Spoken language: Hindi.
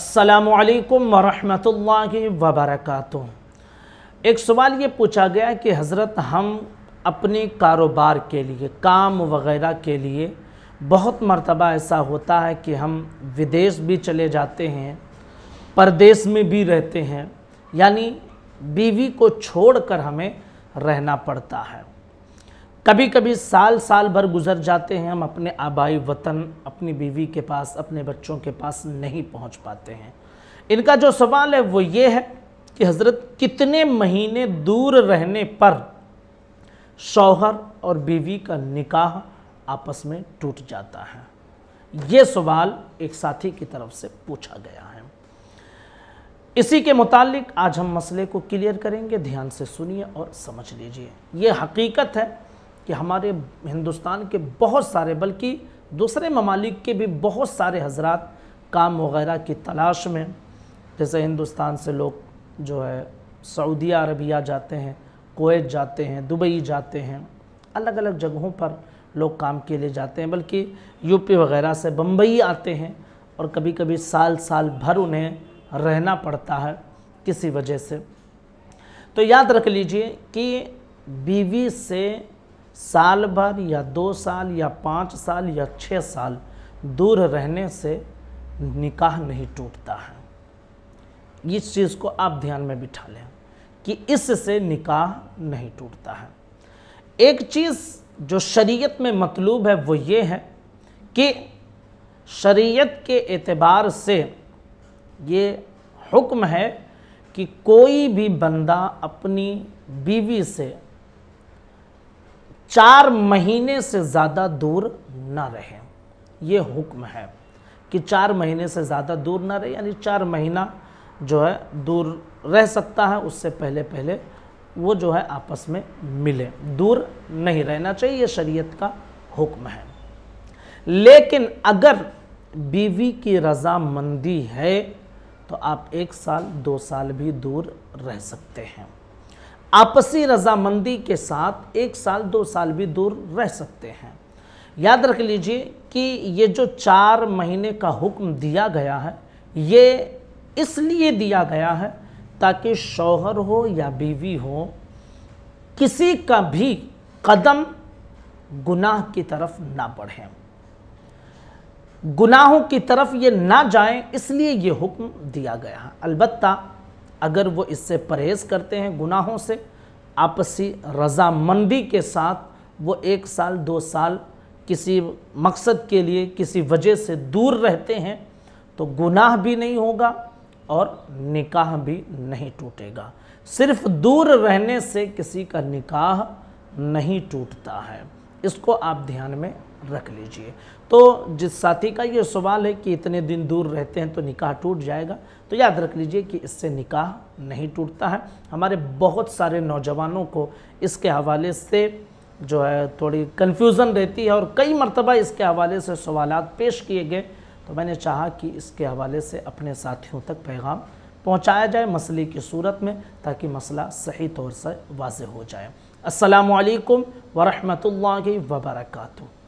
असलकम वरहमल वबरक एक सवाल ये पूछा गया कि हज़रत हम अपने कारोबार के लिए काम वगैरह के लिए बहुत मर्तबा ऐसा होता है कि हम विदेश भी चले जाते हैं परदेश में भी रहते हैं यानी बीवी को छोड़कर हमें रहना पड़ता है कभी कभी साल साल भर गुजर जाते हैं हम अपने आबाई वतन अपनी बीवी के पास अपने बच्चों के पास नहीं पहुंच पाते हैं इनका जो सवाल है वो ये है कि हज़रत कितने महीने दूर रहने पर शौहर और बीवी का निकाह आपस में टूट जाता है ये सवाल एक साथी की तरफ से पूछा गया है इसी के मुतालिक आज हम मसले को क्लियर करेंगे ध्यान से सुनिए और समझ लीजिए ये हकीकत है कि हमारे हिंदुस्तान के बहुत सारे बल्कि दूसरे ममालिक के भी बहुत सारे हजरात काम वगैरह की तलाश में जैसे हिंदुस्तान से लोग जो है सऊदी अरबिया जाते हैं कोवैत जाते हैं दुबई जाते हैं अलग अलग जगहों पर लोग काम के लिए जाते हैं बल्कि यूपी वगैरह से बम्बई आते हैं और कभी कभी साल साल भर उन्हें रहना पड़ता है किसी वजह से तो याद रख लीजिए कि बीवी से साल भर या दो साल या पाँच साल या छः साल दूर रहने से निकाह नहीं टूटता है इस चीज़ को आप ध्यान में बिठा लें कि इससे निकाह नहीं टूटता है एक चीज़ जो शरीयत में मतलूब है वो ये है कि शरीयत के एतबार से ये हुक्म है कि कोई भी बंदा अपनी बीवी से चार महीने से ज़्यादा दूर ना रहें ये हुक्म है कि चार महीने से ज़्यादा दूर ना रहे यानी चार महीना जो है दूर रह सकता है उससे पहले पहले वो जो है आपस में मिले दूर नहीं रहना चाहिए ये शरीयत का हुक्म है लेकिन अगर बीवी की रजामंदी है तो आप एक साल दो साल भी दूर रह सकते हैं आपसी रजामंदी के साथ एक साल दो साल भी दूर रह सकते हैं याद रख लीजिए कि ये जो चार महीने का हुक्म दिया गया है ये इसलिए दिया गया है ताकि शौहर हो या बीवी हो किसी का भी कदम गुनाह की तरफ ना बढ़े गुनाहों की तरफ ये ना जाए इसलिए ये हुक्म दिया गया है अलबत्ता अगर वो इससे परहेज़ करते हैं गुनाहों से आपसी रजामंदी के साथ वो एक साल दो साल किसी मकसद के लिए किसी वजह से दूर रहते हैं तो गुनाह भी नहीं होगा और निकाह भी नहीं टूटेगा सिर्फ दूर रहने से किसी का निकाह नहीं टूटता है इसको आप ध्यान में रख लीजिए तो जिस साथी का ये सवाल है कि इतने दिन दूर रहते हैं तो निकाह टूट जाएगा तो याद रख लीजिए कि इससे निकाह नहीं टूटता है हमारे बहुत सारे नौजवानों को इसके हवाले से जो है थोड़ी कन्फ्यूज़न रहती है और कई मरतबा इसके हवाले से सवाल पेश किए गए तो मैंने चाहा कि इसके हवाले से अपने साथियों तक पैगाम पहुंचाया जाए मसले की सूरत में ताकि मसला सही तौर से वाज हो जाए असलकम वरहमल वबरकू